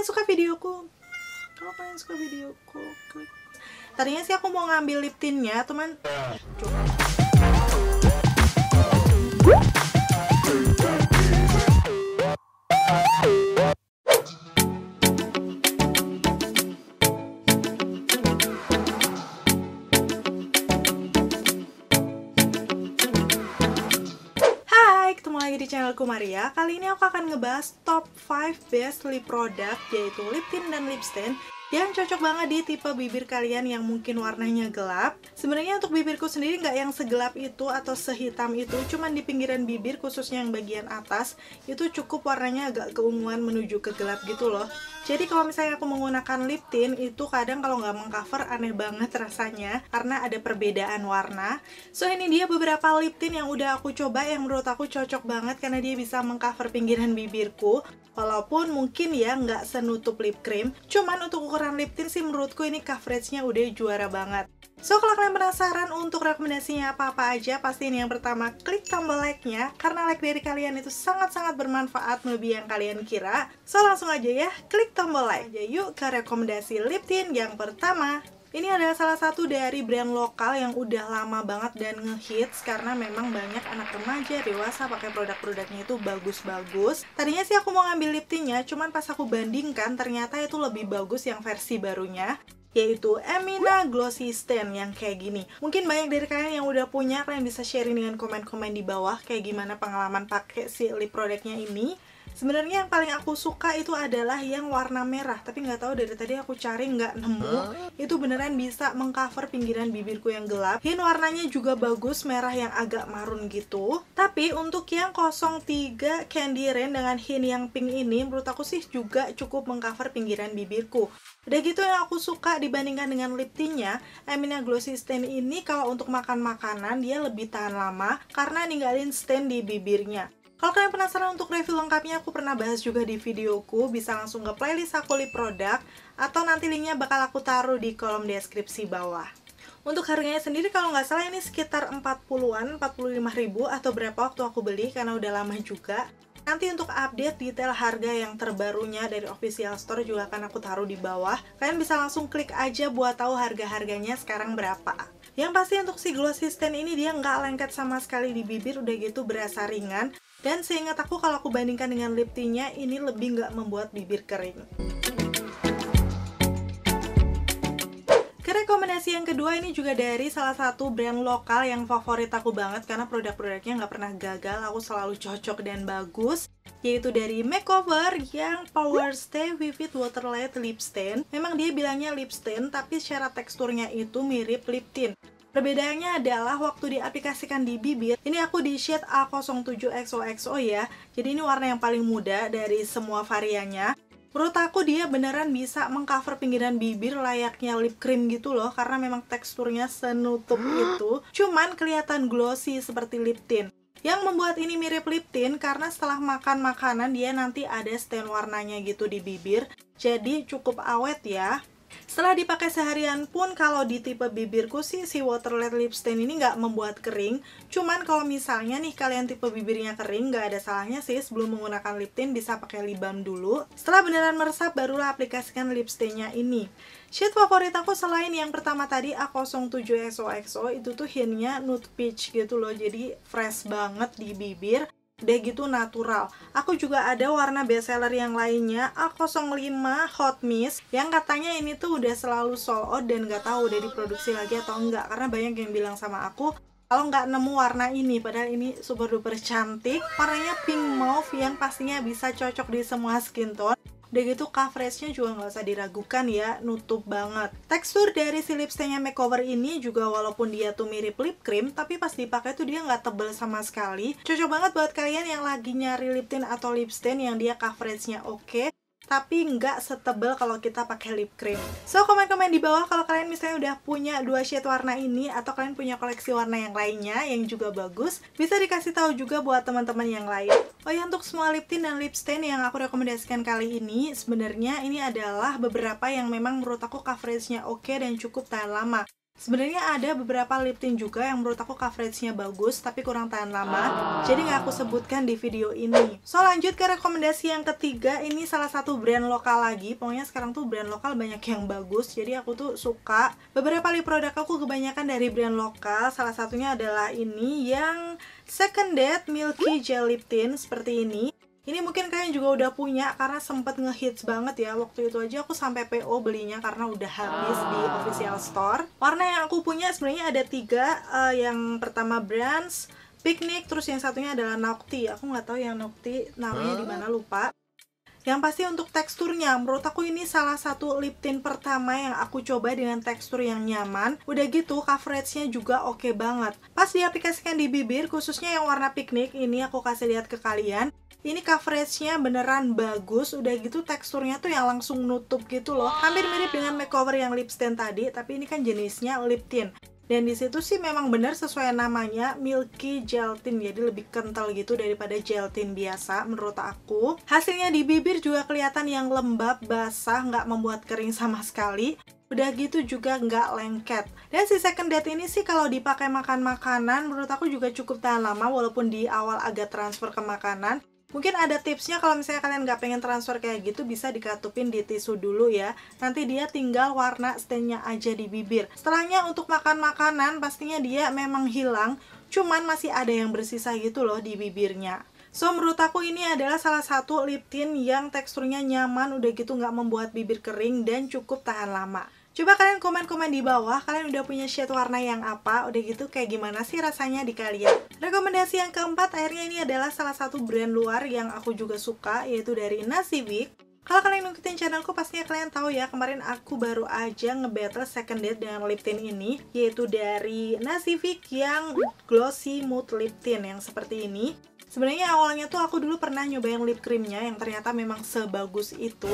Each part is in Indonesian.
kalian suka videoku kalau kalian suka videoku klik tadinya sih aku mau ngambil lip tintnya cuman coba ya. aku Maria. Kali ini aku akan ngebahas top 5 best lip product yaitu lip tint dan lip stain yang cocok banget di tipe bibir kalian yang mungkin warnanya gelap sebenarnya untuk bibirku sendiri nggak yang segelap itu atau sehitam itu cuman di pinggiran bibir khususnya yang bagian atas itu cukup warnanya agak keunguan menuju ke gelap gitu loh jadi kalau misalnya aku menggunakan lip tint itu kadang kalau nggak mengcover aneh banget rasanya karena ada perbedaan warna so ini dia beberapa lip tint yang udah aku coba yang menurut aku cocok banget karena dia bisa mengcover pinggiran bibirku walaupun mungkin ya nggak senutup lip cream cuman untuk ukuran ukuran lip tint sih menurutku ini coveragenya udah juara banget. So, kalau kalian penasaran untuk rekomendasinya apa-apa aja, pastiin yang pertama klik tombol like-nya, karena like dari kalian itu sangat-sangat bermanfaat lebih yang kalian kira. So, langsung aja ya, klik tombol like. Aja yuk ke rekomendasi lip tint yang pertama. Ini adalah salah satu dari brand lokal yang udah lama banget dan ngehits karena memang banyak anak remaja dewasa pakai produk-produknya itu bagus-bagus. Tadinya sih aku mau ngambil lip tintnya, cuman pas aku bandingkan ternyata itu lebih bagus yang versi barunya yaitu Emina Glossy Stain yang kayak gini. Mungkin banyak dari kalian yang udah punya, kalian bisa sharing dengan komen-komen di bawah kayak gimana pengalaman pakai si lip productnya ini sebenarnya yang paling aku suka itu adalah yang warna merah tapi nggak tahu dari tadi aku cari nggak nemu itu beneran bisa mengcover pinggiran bibirku yang gelap hint warnanya juga bagus merah yang agak marun gitu tapi untuk yang 03 Candy Rain dengan hint yang pink ini menurut aku sih juga cukup mengcover pinggiran bibirku udah gitu yang aku suka dibandingkan dengan lip tintnya Amina Glossy Stain ini kalau untuk makan makanan dia lebih tahan lama karena ninggalin stain di bibirnya kalau kalian penasaran untuk review lengkapnya, aku pernah bahas juga di videoku, bisa langsung ke playlist aku lip produk, atau nanti linknya bakal aku taruh di kolom deskripsi bawah. Untuk harganya sendiri kalau nggak salah ini sekitar 40-an, 45 ribu atau berapa waktu aku beli karena udah lama juga. Nanti untuk update detail harga yang terbarunya dari official store juga akan aku taruh di bawah. Kalian bisa langsung klik aja buat tahu harga-harganya sekarang berapa. Yang pasti untuk si glossy stain ini dia nggak lengket sama sekali di bibir, udah gitu berasa ringan. Dan seingat aku kalau aku bandingkan dengan lip tintnya, ini lebih nggak membuat bibir kering. Rekomendasi yang kedua ini juga dari salah satu brand lokal yang favorit aku banget karena produk-produknya nggak pernah gagal, aku selalu cocok dan bagus yaitu dari Makeover yang Power Stay Vivid Waterlight Lip Stain. Memang dia bilangnya lip stain, tapi secara teksturnya itu mirip lip tint. Perbedaannya adalah waktu diaplikasikan di bibir, ini aku di shade A07XOXO ya. Jadi ini warna yang paling muda dari semua variannya. Menurut aku dia beneran bisa mengcover pinggiran bibir layaknya lip cream gitu loh karena memang teksturnya senutup itu. Cuman kelihatan glossy seperti lip tint. Yang membuat ini mirip lip tint karena setelah makan makanan dia nanti ada stain warnanya gitu di bibir. Jadi cukup awet ya. Setelah dipakai seharian pun kalau di tipe bibirku sih si Waterlet Lip Stain ini nggak membuat kering. Cuman kalau misalnya nih kalian tipe bibirnya kering nggak ada salahnya sih sebelum menggunakan lip tint bisa pakai lip balm dulu. Setelah beneran meresap barulah aplikasikan lip stainnya ini. Shade favorit aku selain yang pertama tadi A07 XOXO itu tuh hintnya nude peach gitu loh jadi fresh banget di bibir deh gitu natural. Aku juga ada warna bestseller yang lainnya, A05 Hot Mist, yang katanya ini tuh udah selalu sold out dan gak tahu udah diproduksi lagi atau enggak. Karena banyak yang bilang sama aku, kalau nggak nemu warna ini padahal ini super duper cantik warnanya pink mauve yang pastinya bisa cocok di semua skin tone Udah gitu coveragenya juga nggak usah diragukan ya, nutup banget. Tekstur dari si lipsticknya makeover ini juga walaupun dia tuh mirip lip cream, tapi pas dipakai tuh dia nggak tebel sama sekali. Cocok banget buat kalian yang lagi nyari lip tint atau lip stain yang dia coveragenya oke, okay, tapi nggak setebel kalau kita pakai lip cream. So, komen-komen di bawah kalau kalian misalnya udah punya dua shade warna ini atau kalian punya koleksi warna yang lainnya yang juga bagus, bisa dikasih tahu juga buat teman-teman yang lain. Oh ya untuk semua lip tint dan lip stain yang aku rekomendasikan kali ini sebenarnya ini adalah beberapa yang memang menurut aku coveragenya oke okay dan cukup tahan lama Sebenarnya ada beberapa lip tint juga yang menurut aku coveragenya bagus tapi kurang tahan lama, jadi nggak aku sebutkan di video ini. So lanjut ke rekomendasi yang ketiga, ini salah satu brand lokal lagi, pokoknya sekarang tuh brand lokal banyak yang bagus, jadi aku tuh suka. Beberapa lip produk aku kebanyakan dari brand lokal, salah satunya adalah ini yang Second Date Milky Gel Lip Tint seperti ini. Ini mungkin kalian juga udah punya karena sempet ngehits banget ya Waktu itu aja aku sampai PO belinya karena udah habis ah. di official store Warna yang aku punya sebenarnya ada tiga uh, Yang pertama Brands, Picnic, terus yang satunya adalah Nocti Aku nggak tahu yang Nocti namanya huh? di mana lupa yang pasti untuk teksturnya, menurut aku ini salah satu lip tint pertama yang aku coba dengan tekstur yang nyaman. Udah gitu, coveragenya juga oke okay banget. Pas diaplikasikan di bibir, khususnya yang warna piknik, ini aku kasih lihat ke kalian ini coveragenya beneran bagus udah gitu teksturnya tuh yang langsung nutup gitu loh hampir mirip dengan makeover yang lip stain tadi tapi ini kan jenisnya lip tint dan disitu sih memang bener sesuai namanya milky gel tint jadi lebih kental gitu daripada gel tint biasa menurut aku hasilnya di bibir juga kelihatan yang lembab basah nggak membuat kering sama sekali udah gitu juga nggak lengket dan si second date ini sih kalau dipakai makan makanan menurut aku juga cukup tahan lama walaupun di awal agak transfer ke makanan Mungkin ada tipsnya kalau misalnya kalian nggak pengen transfer kayak gitu bisa dikatupin di tisu dulu ya. Nanti dia tinggal warna stainnya aja di bibir. Setelahnya untuk makan makanan pastinya dia memang hilang, cuman masih ada yang bersisa gitu loh di bibirnya. So menurut aku ini adalah salah satu lip tint yang teksturnya nyaman udah gitu nggak membuat bibir kering dan cukup tahan lama. Coba kalian komen-komen di bawah, kalian udah punya shade warna yang apa, udah gitu kayak gimana sih rasanya di kalian. Rekomendasi yang keempat, akhirnya ini adalah salah satu brand luar yang aku juga suka, yaitu dari Nasibik. Kalau kalian ngikutin channelku, pastinya kalian tahu ya, kemarin aku baru aja ngebattle second date dengan lip tint ini, yaitu dari Nasivik yang Glossy Mood Lip Tint yang seperti ini. Sebenarnya awalnya tuh aku dulu pernah nyobain lip creamnya yang ternyata memang sebagus itu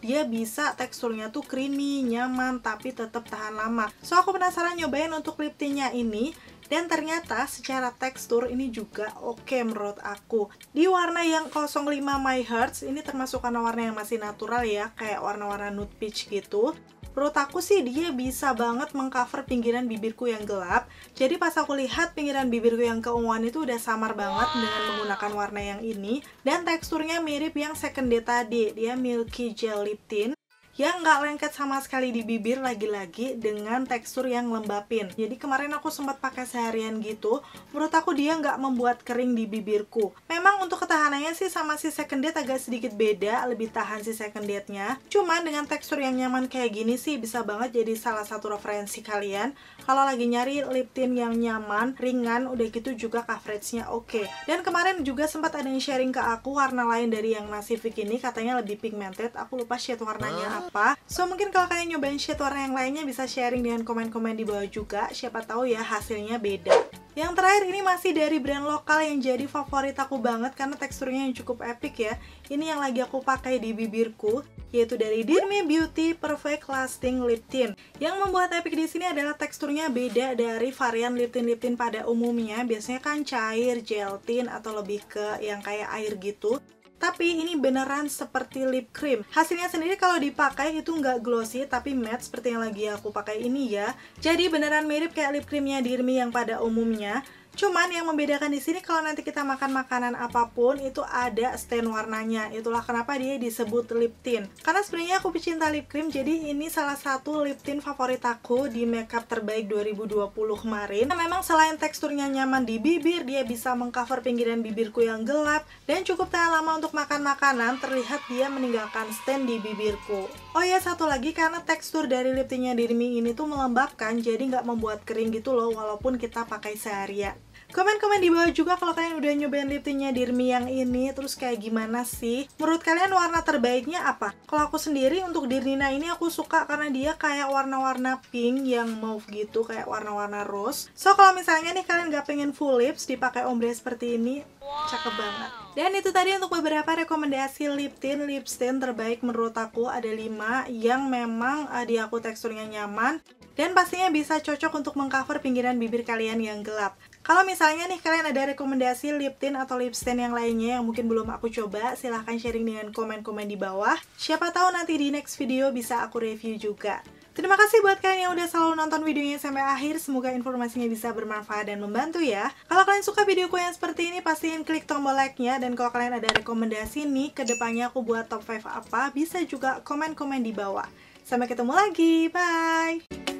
dia bisa teksturnya tuh creamy, nyaman, tapi tetap tahan lama. So aku penasaran nyobain untuk lip tintnya ini dan ternyata secara tekstur ini juga oke okay menurut aku di warna yang 05 my hearts ini termasuk warna-warna yang masih natural ya kayak warna-warna nude peach gitu menurut aku sih dia bisa banget mengcover pinggiran bibirku yang gelap jadi pas aku lihat pinggiran bibirku yang keunguan itu udah samar banget dengan menggunakan warna yang ini dan teksturnya mirip yang second day tadi dia milky gel tint yang nggak lengket sama sekali di bibir lagi-lagi dengan tekstur yang lembapin jadi kemarin aku sempat pakai seharian gitu menurut aku dia nggak membuat kering di bibirku memang untuk ketahanannya sih sama si second date agak sedikit beda lebih tahan si second date nya cuman dengan tekstur yang nyaman kayak gini sih bisa banget jadi salah satu referensi kalian kalau lagi nyari lip tint yang nyaman ringan udah gitu juga coveragenya oke okay. dan kemarin juga sempat ada yang sharing ke aku warna lain dari yang Nasifik ini katanya lebih pigmented aku lupa shade warnanya ah. apa apa so mungkin kalau kalian nyobain shade warna yang lainnya bisa sharing dengan komen-komen di bawah juga siapa tahu ya hasilnya beda yang terakhir ini masih dari brand lokal yang jadi favorit aku banget karena teksturnya yang cukup epic ya. Ini yang lagi aku pakai di bibirku, yaitu dari Dirme Beauty Perfect Lasting Lip Tint. Yang membuat epic di sini adalah teksturnya beda dari varian lip tint-lip tint pada umumnya. Biasanya kan cair, gel tint, atau lebih ke yang kayak air gitu tapi ini beneran seperti lip cream hasilnya sendiri kalau dipakai itu nggak glossy tapi matte seperti yang lagi aku pakai ini ya jadi beneran mirip kayak lip creamnya Dirmi yang pada umumnya Cuman yang membedakan di sini kalau nanti kita makan makanan apapun itu ada stain warnanya. Itulah kenapa dia disebut lip tint. Karena sebenarnya aku pecinta lip cream, jadi ini salah satu lip tint favorit aku di makeup terbaik 2020 kemarin. Nah, memang selain teksturnya nyaman di bibir, dia bisa mengcover pinggiran bibirku yang gelap dan cukup tahan lama untuk makan makanan. Terlihat dia meninggalkan stain di bibirku. Oh ya satu lagi karena tekstur dari lip tintnya Dirmi ini tuh melembabkan, jadi nggak membuat kering gitu loh walaupun kita pakai seharian. Komen-komen di bawah juga kalau kalian udah nyobain lip tintnya Dirmi yang ini terus kayak gimana sih? Menurut kalian warna terbaiknya apa? Kalau aku sendiri untuk Dirnina ini aku suka karena dia kayak warna-warna pink yang mauve gitu kayak warna-warna rose. So kalau misalnya nih kalian gak pengen full lips dipakai ombre seperti ini, cakep banget. Dan itu tadi untuk beberapa rekomendasi lip tint, lip tint terbaik menurut aku ada 5 yang memang di aku teksturnya nyaman dan pastinya bisa cocok untuk mengcover pinggiran bibir kalian yang gelap. Kalau misalnya nih kalian ada rekomendasi lip tint atau lip stain yang lainnya yang mungkin belum aku coba, silahkan sharing dengan komen-komen di bawah. Siapa tahu nanti di next video bisa aku review juga. Terima kasih buat kalian yang udah selalu nonton videonya sampai akhir. Semoga informasinya bisa bermanfaat dan membantu ya. Kalau kalian suka videoku yang seperti ini, pastiin klik tombol like-nya. Dan kalau kalian ada rekomendasi nih, kedepannya aku buat top 5 apa, bisa juga komen-komen di bawah. Sampai ketemu lagi, bye!